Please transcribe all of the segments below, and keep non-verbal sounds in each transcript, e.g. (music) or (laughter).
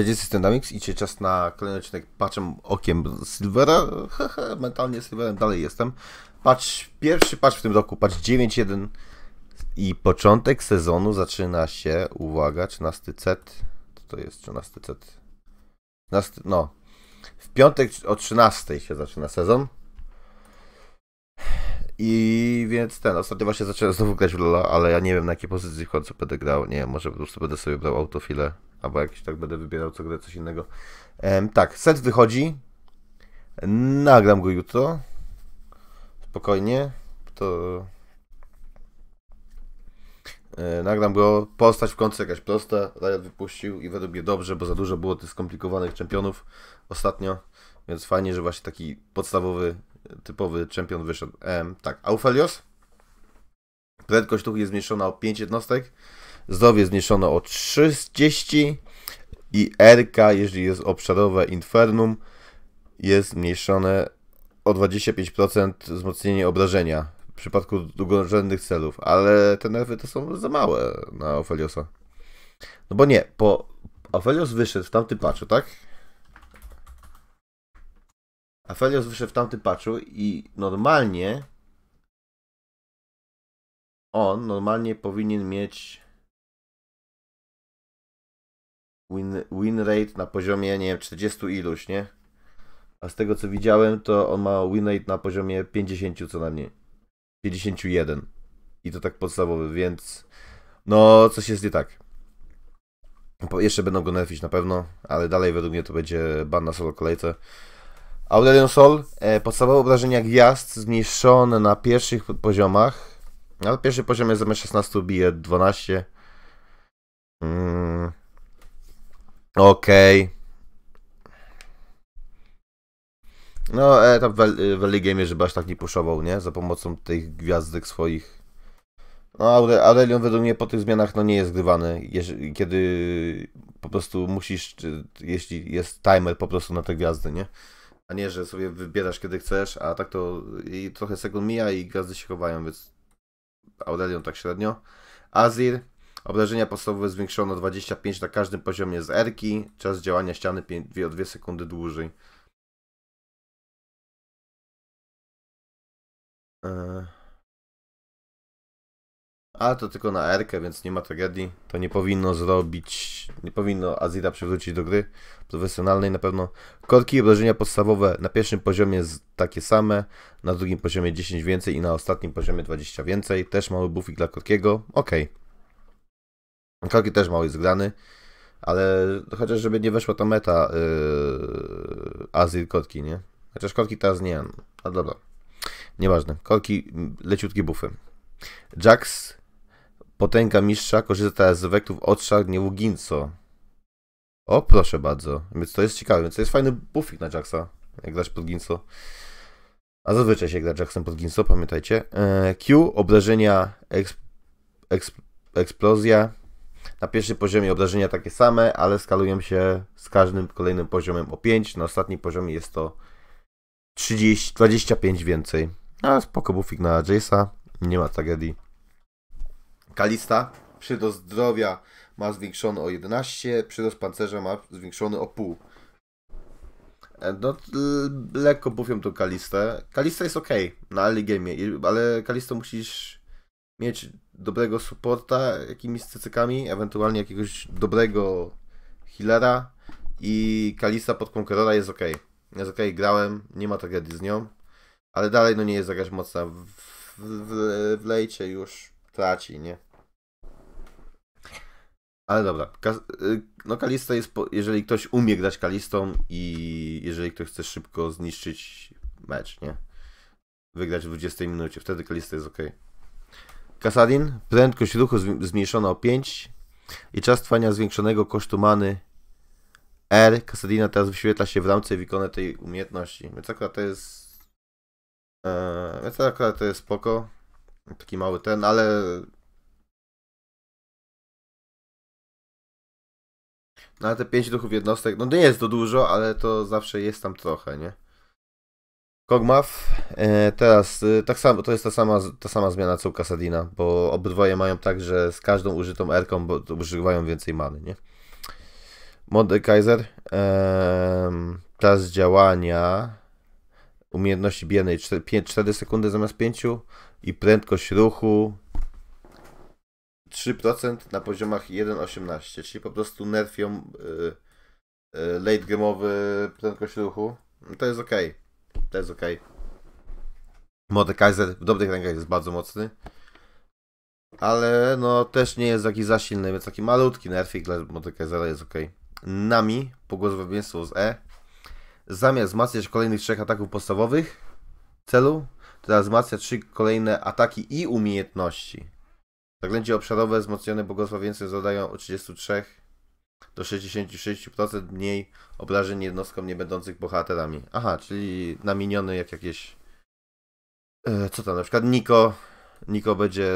Idziecie System Dynamics, idzie czas na kolejny odcinek, patrzę okiem Silvera, (laughs) hehe, mentalnie Silverem dalej jestem. Patrz, pierwszy patch w tym roku, patch 9.1 i początek sezonu zaczyna się, uwaga, 13 set. Co to jest 13 set? 13, no, w piątek o 13 się zaczyna sezon. I więc ten, ostatnio właśnie zacząłem znowu grać w LoL'a, ale ja nie wiem na jakiej pozycji w końcu będę grał, nie wiem, może po prostu będę sobie brał autofile albo jakiś tak będę wybierał co grę, coś innego. Ehm, tak, set wychodzi. Nagram go jutro. Spokojnie. To... E, nagram go. Postać w końcu jakaś prosta. Riot wypuścił i według mnie dobrze, bo za dużo było tych skomplikowanych czempionów ostatnio. Więc fajnie, że właśnie taki podstawowy, typowy czempion wyszedł. Ehm, tak, Aufelios. Prędkość tu jest zmniejszona o 5 jednostek Zdrowie zniesiono o 30 i RK, jeżeli jest obszarowe Infernum, jest zmniejszone o 25% wzmocnienie obrażenia w przypadku długorzędnych celów, ale te nerwy to są za małe na Ofeliosa. No bo nie, po Ofelios wyszedł w tamtym patchu, tak? Ofelios wyszedł w tamtym patchu i normalnie on normalnie powinien mieć win, win rate na poziomie, nie wiem, 40 iluś, nie? A z tego co widziałem, to on ma win rate na poziomie 50 co najmniej. 51. I to tak podstawowy, więc no coś jest nie tak. Jeszcze będą go nerfić na pewno, ale dalej według mnie to będzie ban na solo kolejce. Aurelion Sol, e, podstawowe obrażenia gwiazd zmniejszone na pierwszych poziomach. na no, pierwszy poziom jest zamiast 16, bije 12. Mm, Okej. Okay. No, etap w, w Gameie, żeby aż tak nie puszował, nie? Za pomocą tych gwiazdek swoich. No, Aurelion według mnie po tych zmianach no, nie jest grywany. kiedy po prostu musisz, czy, jeśli jest timer po prostu na te gwiazdy, nie? A nie, że sobie wybierasz kiedy chcesz, a tak to i trochę sekund mija i gwiazdy się chowają, więc Aurelion tak średnio. Azir, Obrażenia podstawowe zwiększono 25 na każdym poziomie z erki. Czas działania ściany 2, o 2 sekundy dłużej. E. Ale to tylko na erkę, więc nie ma tragedii. To nie powinno zrobić, nie powinno Azida przywrócić do gry profesjonalnej na pewno. Korki i obrażenia podstawowe na pierwszym poziomie takie same, na drugim poziomie 10 więcej i na ostatnim poziomie 20 więcej. Też mały buffik dla Korkiego. ok. Kroki też mały jest grany, ale chociaż żeby nie weszła ta meta yy, Azir Kotki, nie? Chociaż Kotki teraz nie, no, dobra. Nieważne. Kotki, mm, leciutki bufy. Jax, potęga mistrza, korzysta teraz z efektów otrzak Nieługinco. O, proszę bardzo. Więc to jest ciekawe. Więc to jest fajny buffik na Jaxa, jak grać pod Ginso. A zazwyczaj się gra Jaxem pod Ginso, pamiętajcie. E, Q, obrażenia, eksp, eksp, eksplozja, na pierwszym poziomie obdarzenia takie same, ale skalują się z każdym kolejnym poziomem o 5. Na ostatnim poziomie jest to 30, 25 więcej. A spoko bufik na Jace'a, nie ma tragedii. Kalista przy do zdrowia ma zwiększony o 11, do pancerza ma zwiększony o pół. E, no, lekko bufią tą kalistę. Kalista jest ok na early game, ale kalistę musisz mieć dobrego supporta jakimiś cycykami, ewentualnie jakiegoś dobrego healera i Kalista pod Conquerora jest ok. Jest ok, grałem, nie ma tragedii z nią, ale dalej no nie jest jakaś mocna. W, w, w lejcie już traci, nie? Ale dobra, y, no Kalista jest, po, jeżeli ktoś umie grać Kalistą i jeżeli ktoś chce szybko zniszczyć mecz, nie? Wygrać w 20 minucie, wtedy Kalista jest ok. Kasadin, prędkość ruchu zmniejszona o 5 i czas trwania zwiększonego kosztu many R Kasadina teraz wyświetla się w ramce wykona tej umiejętności. Więc akurat to jest e, więc akurat to jest spoko. Taki mały ten, ale No ale te 5 ruchów jednostek, no to nie jest to dużo, ale to zawsze jest tam trochę, nie? Kogmaw, e, teraz e, tak samo, to jest ta sama, ta sama zmiana co u Kasadina, bo obydwoje mają tak, że z każdą użytą R-ką używają więcej many, nie? Mordekaiser, Kaiser, czas działania umiejętności biernej 4, 4 sekundy zamiast 5 i prędkość ruchu 3% na poziomach 1.18, czyli po prostu nerfią yy, yy, late game'owy prędkość ruchu. No to jest ok to jest ok. Kaiser w dobrych rękach jest bardzo mocny. Ale no też nie jest jakiś za silny, więc taki malutki nerfik dla Kaisera jest ok. Nami, pogłosłowieństwo z E. Zamiast wzmacniać kolejnych trzech ataków podstawowych celu, teraz wzmacnia trzy kolejne ataki i umiejętności. Zaklęcie obszarowe wzmocnione błogosławieństwem zadają 33 do 66% mniej obrażeń jednostkom niebędących bohaterami. Aha, czyli na miniony jak jakieś... E, co tam, na przykład Niko. Niko będzie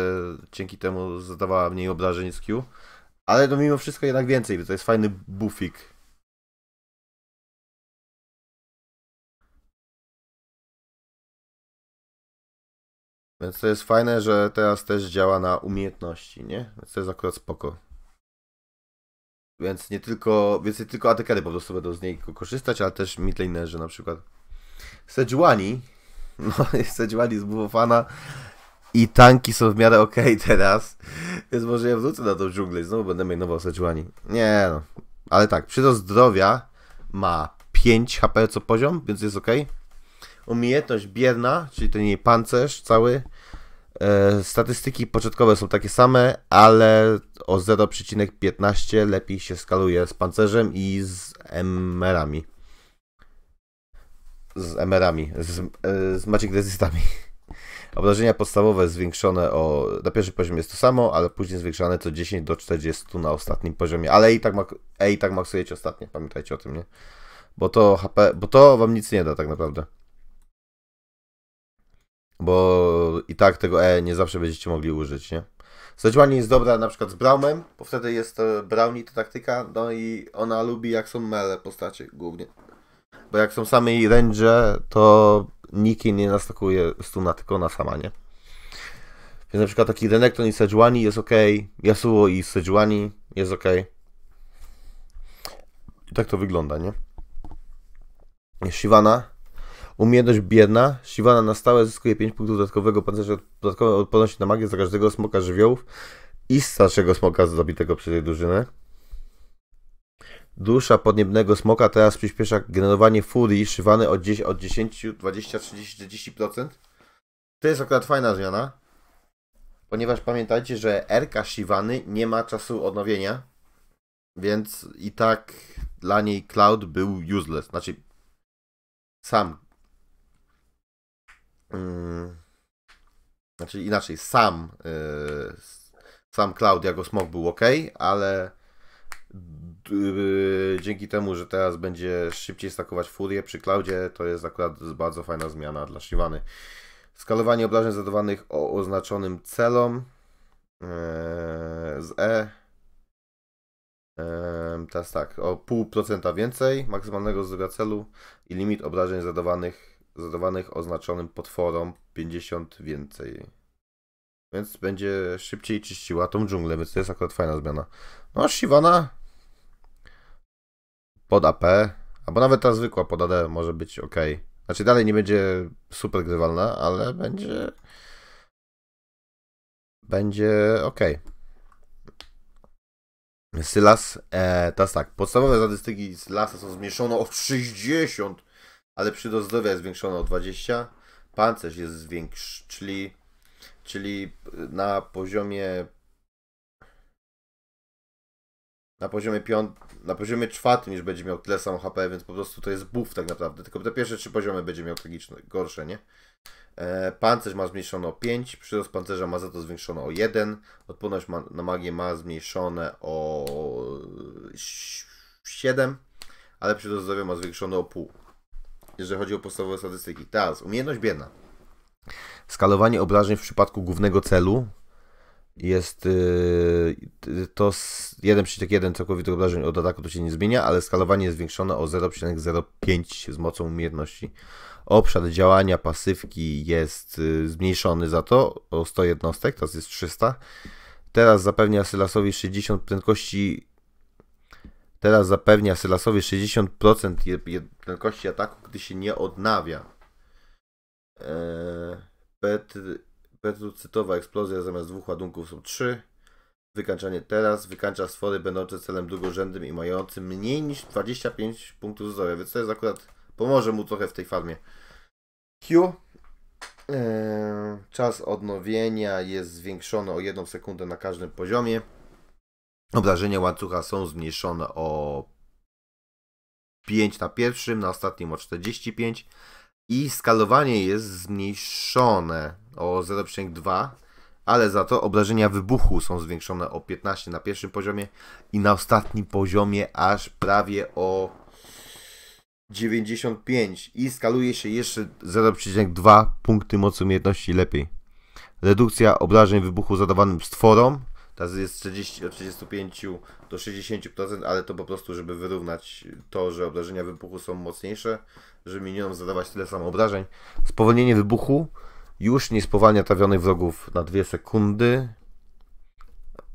dzięki temu zadawała mniej obrażeń z Q. Ale to mimo wszystko jednak więcej, bo to jest fajny bufik. Więc to jest fajne, że teraz też działa na umiejętności, nie? Więc to jest akurat spoko. Więc nie tylko, więc nie tylko ATKD po prostu będą z niej korzystać, ale też midlanerzy na przykład. Sejuani, (laughs) no Sejuani z Bufofana i tanki są w miarę okej okay teraz, więc może ja wrócę na tą dżunglę i znowu będę mainował Sejuani. Nie no, ale tak, przy zdrowia ma 5 HP co poziom, więc jest ok. Umiejętność bierna, czyli ten jej pancerz cały, E, statystyki początkowe są takie same, ale o 0,15 lepiej się skaluje z pancerzem i z emerami. Z emerami, z, e, z Magic Resistami. (laughs) Obrażenia podstawowe zwiększone o. Na pierwszym poziomie jest to samo, ale później zwiększane co 10 do 40 na ostatnim poziomie. Ale i tak, mak e, i tak maksujecie ostatnie, pamiętajcie o tym, nie? Bo to HP, bo to wam nic nie da tak naprawdę bo i tak tego E nie zawsze będziecie mogli użyć, nie? Zadziałanie jest dobra na przykład z Braumem, bo wtedy jest Brownie to taktyka, no i ona lubi jak są mele postacie głównie. Bo jak są same i range, to Niki nie nastakuje stuna, tylko na sama, nie? Więc na przykład taki Renekton i Sejuani jest ok, Yasuo i Sejuani jest ok. I tak to wygląda, nie? Shivana Umiejętność biedna. Siwana na stałe zyskuje 5 punktów dodatkowego pancerza od odporności na magię za każdego smoka żywiołów i starszego smoka zabitego przez jej drużynę. Dusza podniebnego smoka teraz przyspiesza generowanie furii szywany od 10, od 10 20, 30, 40%. To jest akurat fajna zmiana, ponieważ pamiętajcie, że RK Shivany nie ma czasu odnowienia, więc i tak dla niej Cloud był useless. Znaczy, sam Yy, znaczy inaczej, sam yy, sam cloud jako smog był ok, ale yy, dzięki temu, że teraz będzie szybciej stakować furię przy cloudzie, to jest akurat bardzo fajna zmiana dla Shivany. Skalowanie obrażeń zadawanych o oznaczonym celom z E. Teraz tak, o pół procenta więcej maksymalnego zdrowia celu i limit obrażeń zadawanych zadawanych oznaczonym potworom 50 więcej. Więc będzie szybciej czyściła tą dżunglę, więc to jest akurat fajna zmiana. No, Shivana pod AP, albo nawet ta zwykła pod AD może być ok. Znaczy dalej nie będzie super grywalna, ale będzie... Będzie ok. Sylas, e, teraz tak, podstawowe statystyki Sylasa są zmniejszone o 60 ale przyrost zdrowia jest zwiększona o 20, pancerz jest zwiększony, czyli, czyli na poziomie na poziomie piąt, na poziomie czwartym już będzie miał tyle samo HP, więc po prostu to jest buff tak naprawdę. Tylko te pierwsze trzy poziomy będzie miał tragiczne, gorsze, nie? E, pancerz ma zmniejszono o 5, przyrost pancerza ma za to zwiększono o 1, odporność ma, na magię ma zmniejszone o 7, ale przyrost zdrowia ma zwiększono o pół jeżeli chodzi o podstawowe statystyki. Teraz, umiejętność biedna. Skalowanie obrażeń w przypadku głównego celu jest yy, to 1,1 całkowitych obrażeń od ataku to się nie zmienia, ale skalowanie jest zwiększone o 0,05 z mocą umiejętności. Obszar działania pasywki jest y, zmniejszony za to o 100 jednostek, teraz jest 300. Teraz zapewnia Sylasowi 60 prędkości teraz zapewnia Sylasowi 60% prędkości ataku, gdy się nie odnawia. Eee, Petr, Petrucytowa eksplozja zamiast dwóch ładunków są trzy. Wykańczanie teraz wykańcza stwory będące celem drugorzędnym i mającym mniej niż 25 punktów zdrowia, więc to jest akurat pomoże mu trochę w tej farmie. Q. Eee, czas odnowienia jest zwiększony o 1 sekundę na każdym poziomie. Obrażenia łańcucha są zmniejszone o 5 na pierwszym, na ostatnim o 45 i skalowanie jest zmniejszone o 0,2, ale za to obrażenia wybuchu są zwiększone o 15 na pierwszym poziomie i na ostatnim poziomie aż prawie o 95 i skaluje się jeszcze 0,2 punkty mocy umiejętności lepiej. Redukcja obrażeń wybuchu zadawanym stworom Teraz jest 30, od 35 do 60%, ale to po prostu, żeby wyrównać to, że obrażenia wybuchu są mocniejsze, żeby minionom zadawać tyle samo obrażeń. Spowolnienie wybuchu już nie spowalnia trawionych wrogów na 2 sekundy.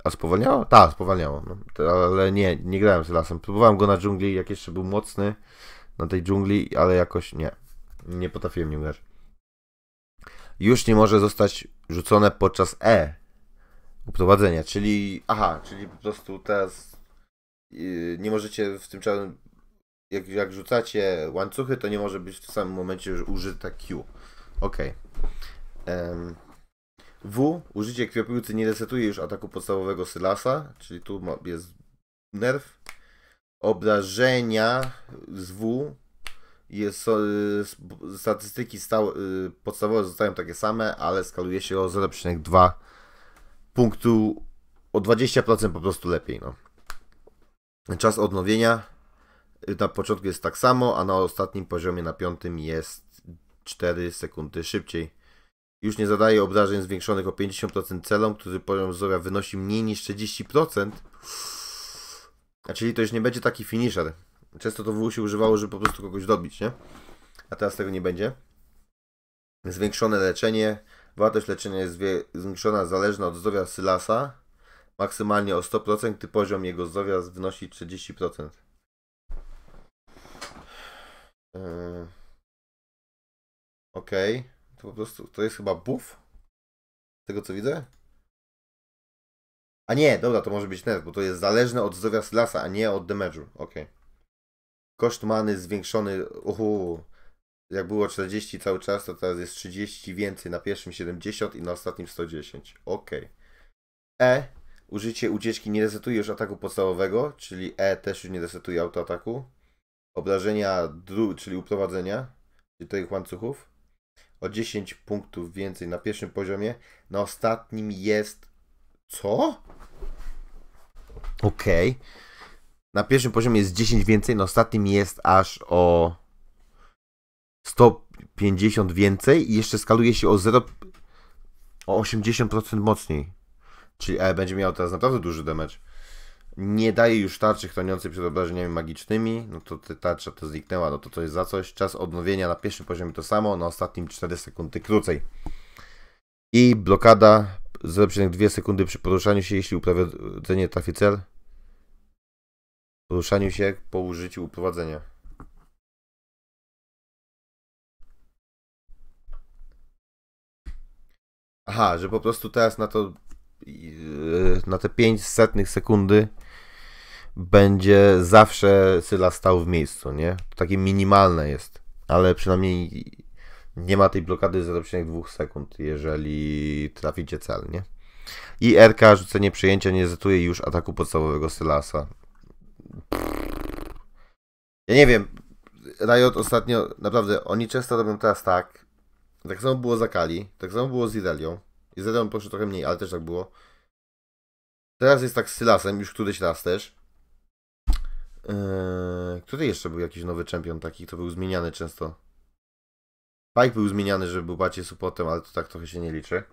A spowalniało? Tak, spowalniało. No, ale nie, nie grałem z lasem. Próbowałem go na dżungli, jak jeszcze był mocny na tej dżungli, ale jakoś nie. Nie potrafiłem nim grać. Już nie może zostać rzucone podczas E, Uprowadzenia, czyli. Aha, czyli po prostu teraz yy, nie możecie w tym czasie. Jak, jak rzucacie łańcuchy, to nie może być w tym samym momencie już użyta Q. Ok. Um, w. Użycie krwiopiłcy nie resetuje już ataku podstawowego Sylasa, czyli tu ma, jest nerw. Obrażenia z W jest, statystyki stałe, yy, podstawowe zostają takie same, ale skaluje się o 0,2 punktu o 20% po prostu lepiej. No. Czas odnowienia na początku jest tak samo, a na ostatnim poziomie, na piątym jest 4 sekundy szybciej. Już nie zadaje obrażeń zwiększonych o 50% celom, który poziom zdrowia wynosi mniej niż 30%. A czyli to już nie będzie taki finisher. Często to w się używało, żeby po prostu kogoś dobić, nie? A teraz tego nie będzie. Zwiększone leczenie, Wartość leczenia jest zwiększona zależna od zdrowia Sylasa maksymalnie o 100%, gdy poziom jego zdrowia wynosi 30%. Yy. Okej. To po prostu, to jest chyba buff? Z tego co widzę? A nie, dobra, to może być nerw, bo to jest zależne od zdrowia sylasa, a nie od damage'u. Okej. Koszt many zwiększony. Uhu jak było 40 cały czas, to teraz jest 30 więcej na pierwszym 70 i na ostatnim 110. Ok. E. Użycie ucieczki nie resetuje już ataku podstawowego, czyli E też już nie resetuje autoataku. Obrażenia, dru, czyli uprowadzenia, czyli tych łańcuchów. O 10 punktów więcej na pierwszym poziomie. Na ostatnim jest... Co? Ok. Na pierwszym poziomie jest 10 więcej, na ostatnim jest aż o 150 więcej i jeszcze skaluje się o 0 o 80% mocniej. Czyli e, będzie miał teraz naprawdę duży damage. Nie daje już tarczy chroniącej przed obrażeniami magicznymi. No to tarcza to zniknęła, no to to jest za coś. Czas odnowienia na pierwszym poziomie to samo, na ostatnim 4 sekundy krócej. I blokada 0,2 sekundy przy poruszaniu się, jeśli uprowadzenie trafi cel. Poruszaniu się po użyciu uprowadzenia. Aha, że po prostu teraz na to y, na te 500 sekundy będzie zawsze Syla stał w miejscu, nie? To takie minimalne jest, ale przynajmniej nie ma tej blokady 0,2 sekund, jeżeli traficie cel, nie? I RK rzucenie przyjęcia nie zetuje już ataku podstawowego Sylasa. Ja nie wiem, Riot ostatnio, naprawdę, oni często robią teraz tak, tak samo było z Akali, tak samo było z Irelią. I Irelią proszę trochę mniej, ale też tak było. Teraz jest tak z Sylasem, już któryś raz też. Eee, który jeszcze był jakiś nowy czempion taki, to był zmieniany często. Pike był zmieniany, żeby był bardziej supportem, ale to tak trochę się nie liczy.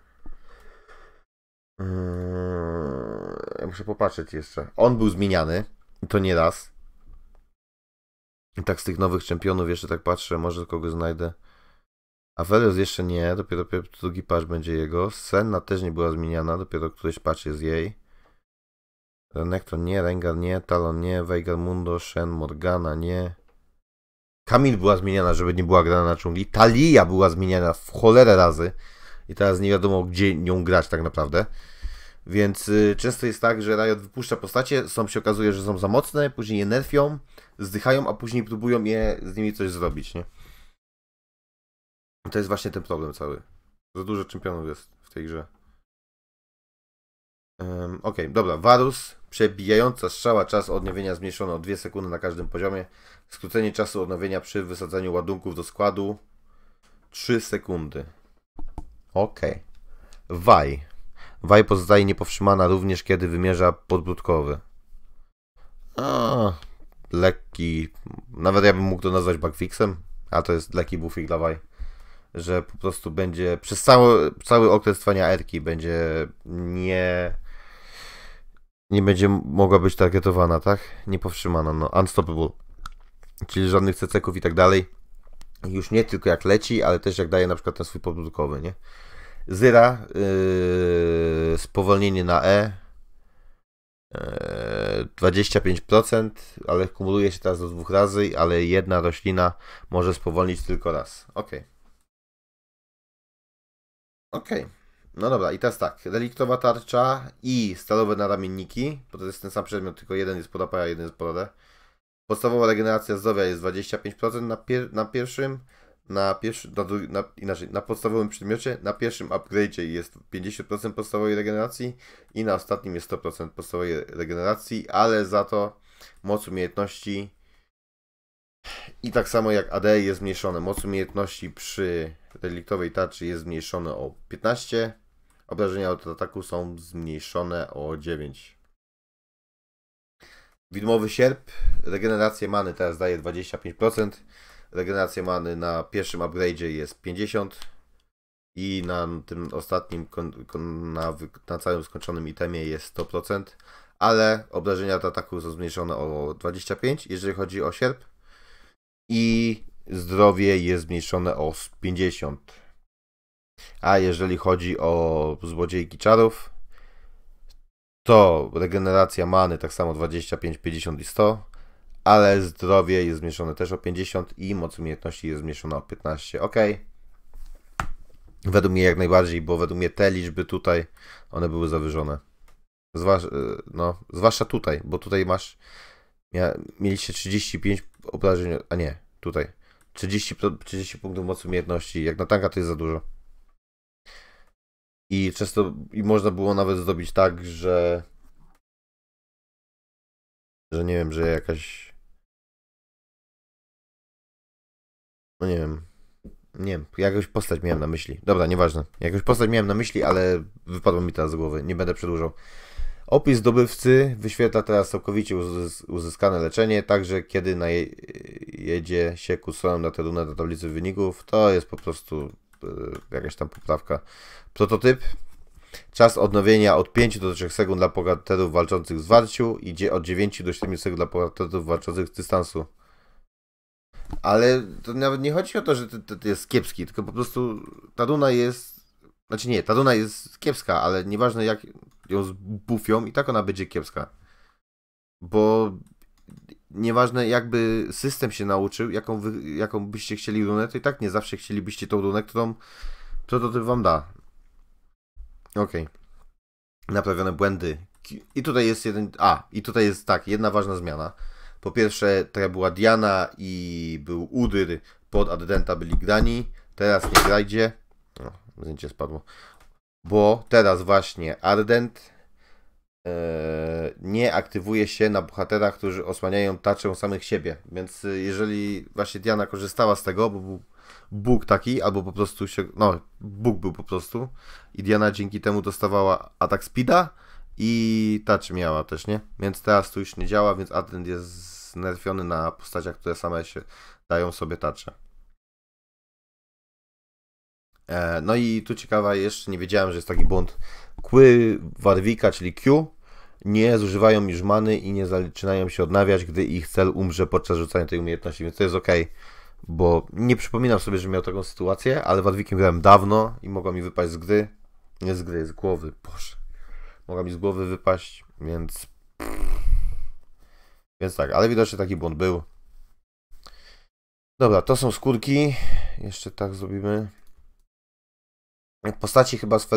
Eee, ja muszę popatrzeć jeszcze. On był zmieniany, i to nie raz. I tak z tych nowych czempionów jeszcze tak patrzę, może kogo znajdę. Avelios jeszcze nie, dopiero, dopiero drugi patch będzie jego. Senna też nie była zmieniana, dopiero któryś patch jest jej. Renekton nie, Rengar nie, Talon nie, Veigar Mundo, Shen, Morgana nie. Kamil była zmieniana, żeby nie była grana na dżungli. Talia była zmieniana w cholerę razy. I teraz nie wiadomo, gdzie nią grać tak naprawdę. Więc y, często jest tak, że Riot wypuszcza postacie, są się okazuje, że są za mocne, później je nerfią, zdychają, a później próbują je z nimi coś zrobić, nie? To jest właśnie ten problem cały. Za dużo czempionów jest w tej grze. Um, ok, dobra. Varus, przebijająca strzała, czas odnowienia zmniejszony o 2 sekundy na każdym poziomie. Skrócenie czasu odnowienia przy wysadzaniu ładunków do składu 3 sekundy. Ok. Waj. Waj pozostaje niepowstrzymana również kiedy wymierza podbródkowy. A, lekki. Nawet ja bym mógł to nazwać bugfixem, a to jest lekki buffik dla Waj że po prostu będzie przez cały, cały okres trwania erki będzie nie nie będzie mogła być targetowana, tak? Nie powstrzymana, no unstoppable. Czyli żadnych ceceków i tak dalej. Już nie tylko jak leci, ale też jak daje na przykład ten swój podbudkowy, nie? Zyra, yy, spowolnienie na E, 25%, yy, ale kumuluje się teraz do dwóch razy, ale jedna roślina może spowolnić tylko raz. Ok. Okej. Okay. No dobra, i teraz tak. Reliktowa tarcza i stalowe naramienniki, bo to jest ten sam przedmiot, tylko jeden jest pod AP, a jeden jest pod AD. Podstawowa regeneracja zdrowia jest 25% na, pier na pierwszym, na pierwszym, na, na, inaczej, na podstawowym przedmiocie, na pierwszym upgrade'cie jest 50% podstawowej regeneracji i na ostatnim jest 100% podstawowej regeneracji, ale za to moc umiejętności i tak samo jak AD jest zmniejszone, moc umiejętności przy reliktowej tarczy jest zmniejszone o 15, obrażenia od ataku są zmniejszone o 9. Widmowy sierp, regenerację many teraz daje 25%, regeneracja many na pierwszym upgrade'zie jest 50% i na tym ostatnim, na, na całym skończonym itemie jest 100%, ale obrażenia od ataku są zmniejszone o 25%, jeżeli chodzi o sierp. I zdrowie jest zmniejszone o 50. A jeżeli chodzi o złodziejki czarów, to regeneracja many tak samo 25, 50 i 100, ale zdrowie jest zmniejszone też o 50 i moc umiejętności jest zmniejszona o 15. Ok. Według mnie jak najbardziej, bo według mnie te liczby tutaj, one były zawyżone. E, no, zwłaszcza tutaj, bo tutaj masz, mia, mieliście 35 obrażeń, a nie, tutaj 30, 30 punktów mocy umiejętności. Jak na tanka to jest za dużo. I często i można było nawet zrobić tak, że że nie wiem, że jakaś no nie wiem. Nie wiem, jakąś postać miałem na myśli. Dobra, nieważne. Jakąś postać miałem na myśli, ale wypadło mi teraz z głowy. Nie będę przedłużał. Opis zdobywcy wyświetla teraz całkowicie uzyskane leczenie, także kiedy jedzie się kursorem na tę runę do tablicy wyników, to jest po prostu yy, jakaś tam poprawka. Prototyp. Czas odnowienia od 5 do 3 sekund dla bohaterów walczących z warciu i od 9 do 7 sekund dla bohaterów walczących z dystansu. Ale to nawet nie chodzi o to, że to, jest kiepski, tylko po prostu ta runa jest... Znaczy nie, ta runa jest kiepska, ale nieważne jak ją zbufią i tak ona będzie kiepska. Bo nieważne jakby system się nauczył, jaką, wy, jaką byście chcieli runę, to i tak nie zawsze chcielibyście tą runę, którą prototyp wam da. Okej. Okay. Naprawione błędy. I tutaj jest jeden... A, i tutaj jest tak, jedna ważna zmiana. Po pierwsze, teraz była Diana i był Udyr, pod Addenta byli grani. Teraz nie grajdzie. O, zdjęcie spadło bo teraz właśnie Ardent yy, nie aktywuje się na bohaterach, którzy osłaniają tarczę samych siebie. Więc e, jeżeli właśnie Diana korzystała z tego, bo był Bóg taki, albo po prostu się. No, Bóg był po prostu. I Diana dzięki temu dostawała atak speeda i tacz miała też, nie? Więc teraz to już nie działa, więc Ardent jest znerwiony na postaciach, które same się dają sobie tarczę. E, no i tu ciekawa jeszcze, nie wiedziałem, że jest taki błąd. Kły Warwika, czyli Q, nie zużywają już many i nie zaczynają się odnawiać, gdy ich cel umrze podczas rzucania tej umiejętności, więc to jest ok. Bo nie przypominam sobie, że miał taką sytuację, ale Warwikiem grałem dawno i mogła mi wypaść z gry. Nie z gry, z głowy, boże. Mogła mi z głowy wypaść, więc... Więc tak, ale widocznie taki błąd był. Dobra, to są skórki. Jeszcze tak zrobimy. Postaci chyba z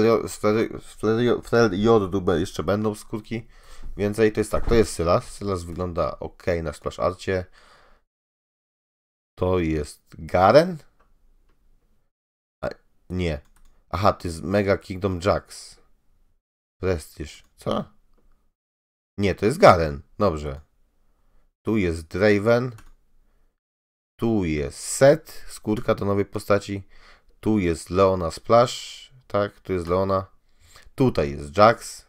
Fleriordu jeszcze będą skórki. Więcej to jest tak, to jest Sylas. Sylas wygląda ok na splash arcie. To jest Garen? A, nie. Aha, to jest Mega Kingdom Jax. Prestige. Co? Nie, to jest Garen. Dobrze. Tu jest Draven. Tu jest Set. Skórka do nowej postaci. Tu jest Leona Splash, tak, tu jest Leona. Tutaj jest Jax.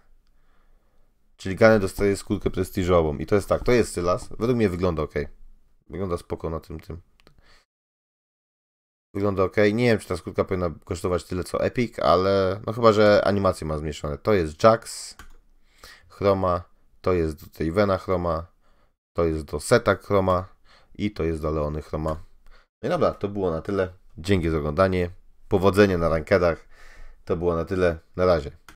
Czyli Gany dostaje skórkę prestiżową. I to jest tak, to jest Sylas. Według mnie wygląda ok. Wygląda spoko na tym tym. Wygląda ok. Nie wiem, czy ta skórka powinna kosztować tyle co Epic, ale no chyba, że animacje ma zmniejszone. To jest Jax. Chroma. To jest do tej Vena Chroma. To jest do Seta Chroma. I to jest do Leony Chroma. No i dobra, to było na tyle. Dzięki za oglądanie. Powodzenia na rankedach. To było na tyle. Na razie.